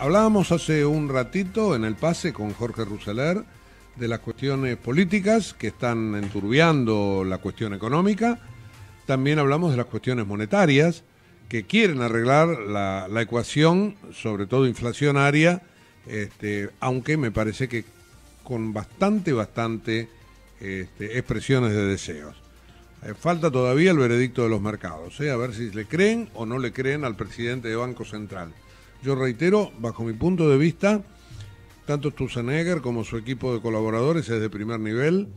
Hablábamos hace un ratito en el pase con Jorge Rousseler de las cuestiones políticas que están enturbiando la cuestión económica. También hablamos de las cuestiones monetarias que quieren arreglar la, ecuación, sobre todo inflacionaria, este, aunque me parece que con bastante, bastante este, expresiones de deseos. Eh, falta todavía el veredicto de los mercados, ¿eh? a ver si le creen o no le creen al presidente de Banco Central. Yo reitero, bajo mi punto de vista, tanto Stusenegger como su equipo de colaboradores es de primer nivel.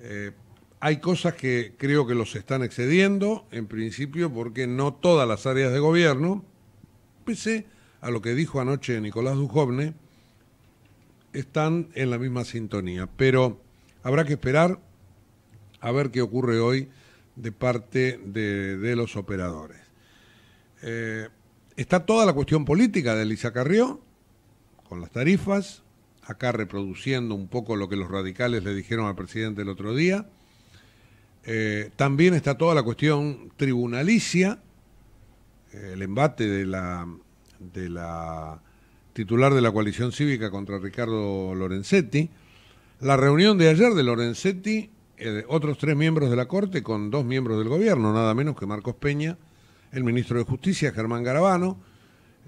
Eh, hay cosas que creo que los están excediendo, en principio porque no todas las áreas de gobierno, pese a lo que dijo anoche Nicolás Dujovne, están en la misma sintonía. Pero habrá que esperar a ver qué ocurre hoy de parte de, los operadores. Eh, está toda la cuestión política de Elisa Carrió, con las tarifas, acá reproduciendo un poco lo que los radicales le dijeron al presidente el otro día. Eh, también está toda la cuestión tribunalicia, eh, el embate de la, titular de la coalición cívica contra Ricardo Lorenzetti, la reunión de ayer de Lorenzetti, eh, otros tres miembros de la Corte con dos miembros del gobierno, nada menos que Marcos Peña, el ministro de Justicia, Germán Garabano,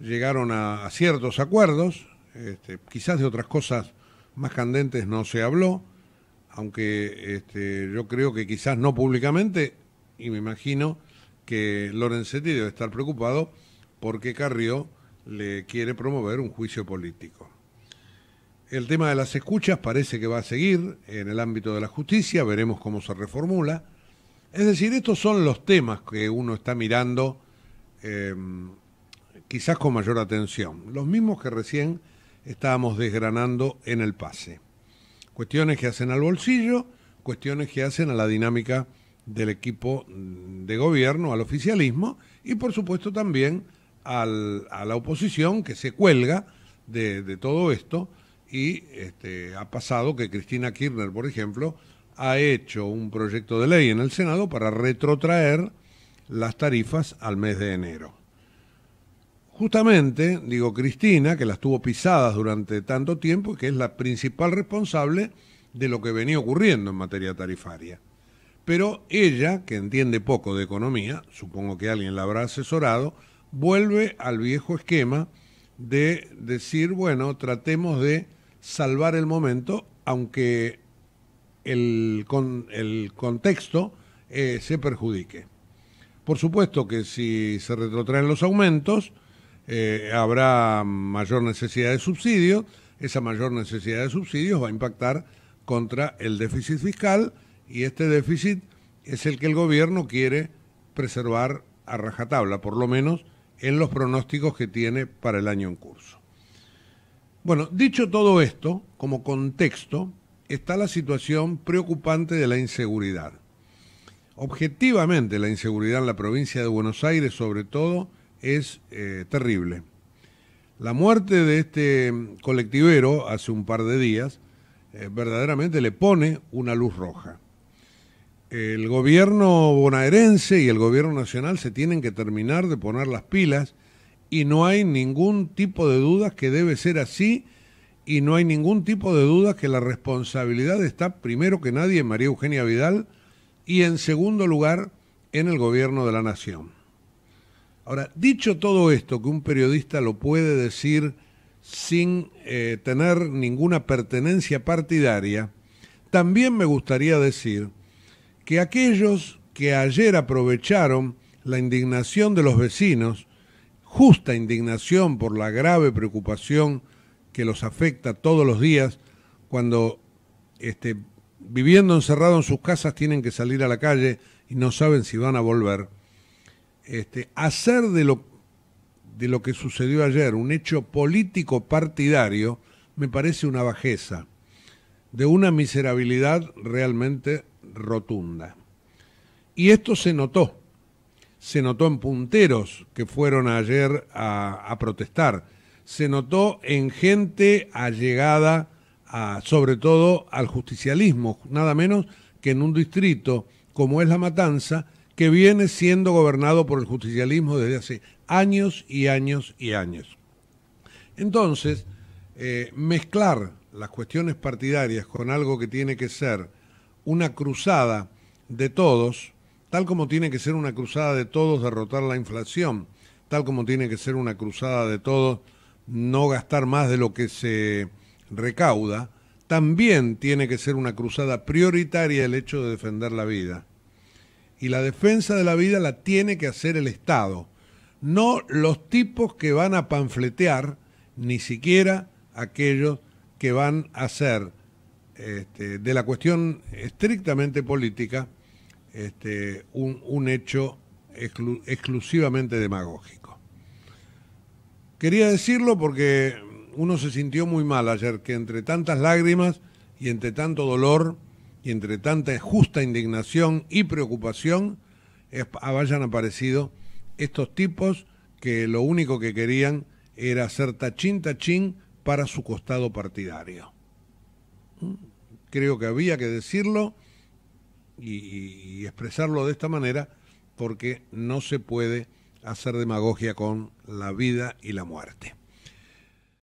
llegaron a, ciertos acuerdos, este, quizás de otras cosas más candentes no se habló, aunque este, yo creo que quizás no públicamente, y me imagino que Lorenzetti debe estar preocupado porque Carrió le quiere promover un juicio político. El tema de las escuchas parece que va a seguir en el ámbito de la justicia, veremos cómo se reformula. Es decir, estos son los temas que uno está mirando em, quizás con mayor atención, los mismos que recién estábamos desgranando en el pase. Cuestiones que hacen al bolsillo, cuestiones que hacen a la dinámica del equipo de gobierno, al oficialismo y por supuesto también a la oposición que se cuelga de, todo esto y este, ha pasado que Cristina Kirchner, por ejemplo, ha hecho un proyecto de ley en el Senado para retrotraer las tarifas al mes de enero. Justamente, digo Cristina, que las tuvo pisadas durante tanto tiempo y que es la principal responsable de lo que venía ocurriendo en materia tarifaria. Pero ella, que entiende poco de economía, supongo que alguien la habrá asesorado, vuelve al viejo esquema de decir, bueno, tratemos de salvar el momento, aunque el, con, el contexto eh, se perjudique. Por supuesto que si se retrotraen los aumentos, eh, habrá mayor necesidad de subsidio, esa mayor necesidad de subsidios va a impactar contra el déficit fiscal y este déficit es el que el gobierno quiere preservar a rajatabla, por lo menos en los pronósticos que tiene para el año en curso. Bueno, dicho todo esto, como contexto, está la situación preocupante de la inseguridad. Objetivamente la inseguridad en la provincia de Buenos Aires sobre todo es eh, terrible. La muerte de este colectivero hace un par de días eh, verdaderamente le pone una luz roja. El gobierno bonaerense y el gobierno nacional se tienen que terminar de poner las pilas y no hay ningún tipo de dudas que debe ser así y no hay ningún tipo de duda que la responsabilidad está primero que nadie en María Eugenia Vidal y en segundo lugar en el gobierno de la nación. Ahora, dicho todo esto, que un periodista lo puede decir sin eh, tener ninguna pertenencia partidaria, también me gustaría decir que aquellos que ayer aprovecharon la indignación de los vecinos, justa indignación por la grave preocupación que los afecta todos los días cuando este, viviendo encerrado en sus casas tienen que salir a la calle y no saben si van a volver. Este, hacer de lo, de lo que sucedió ayer un hecho político partidario me parece una bajeza, de una miserabilidad realmente rotunda. Y esto se notó, se notó en punteros que fueron ayer a protestar se notó en gente allegada a, sobre todo al justicialismo, nada menos que en un distrito como es La Matanza, que viene siendo gobernado por el justicialismo desde hace años y años y años. Entonces, eh, mezclar las cuestiones partidarias con algo que tiene que ser una cruzada de todos, tal como tiene que ser una cruzada de todos derrotar la inflación, tal como tiene que ser una cruzada de todos no gastar más de lo que se recauda, también tiene que ser una cruzada prioritaria el hecho de defender la vida. Y la defensa de la vida la tiene que hacer el Estado, no los tipos que van a panfletear, ni siquiera aquellos que van a hacer este, de la cuestión estrictamente política este, un, hecho exclusivamente demagógico. Quería decirlo porque uno se sintió muy mal ayer, que entre tantas lágrimas y entre tanto dolor y entre tanta justa indignación y preocupación hayan aparecido estos tipos que lo único que querían era hacer tachín tachín para su costado partidario. ¿Mm? Creo que había que decirlo y expresarlo de esta manera porque no se puede hacer demagogia con la vida y la muerte.